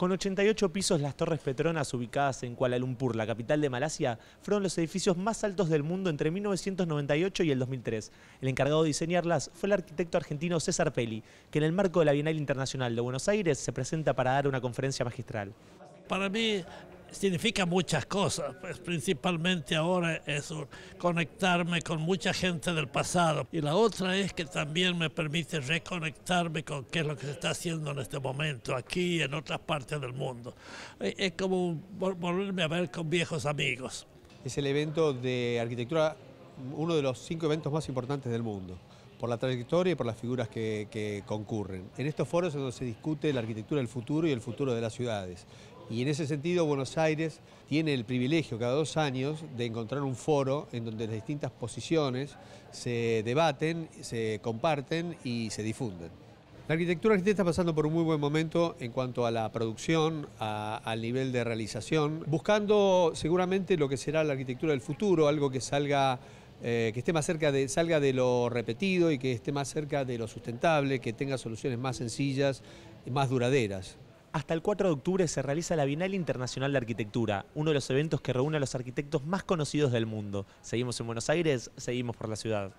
Con 88 pisos, las torres Petronas, ubicadas en Kuala Lumpur, la capital de Malasia, fueron los edificios más altos del mundo entre 1998 y el 2003. El encargado de diseñarlas fue el arquitecto argentino César Pelli, que en el marco de la Bienal Internacional de Buenos Aires se presenta para dar una conferencia magistral. Para mí significa muchas cosas, pues principalmente ahora es conectarme con mucha gente del pasado y la otra es que también me permite reconectarme con qué es lo que se está haciendo en este momento aquí y en otras partes del mundo. Es como volverme a ver con viejos amigos. Es el evento de arquitectura, uno de los cinco eventos más importantes del mundo por la trayectoria y por las figuras que, que concurren. En estos foros es donde se discute la arquitectura del futuro y el futuro de las ciudades. Y en ese sentido, Buenos Aires tiene el privilegio cada dos años de encontrar un foro en donde las distintas posiciones se debaten, se comparten y se difunden. La arquitectura argentina está pasando por un muy buen momento en cuanto a la producción, al nivel de realización, buscando seguramente lo que será la arquitectura del futuro, algo que salga eh, que esté más cerca de, salga de lo repetido y que esté más cerca de lo sustentable, que tenga soluciones más sencillas y más duraderas. Hasta el 4 de octubre se realiza la Bienal Internacional de Arquitectura, uno de los eventos que reúne a los arquitectos más conocidos del mundo. Seguimos en Buenos Aires, seguimos por la ciudad.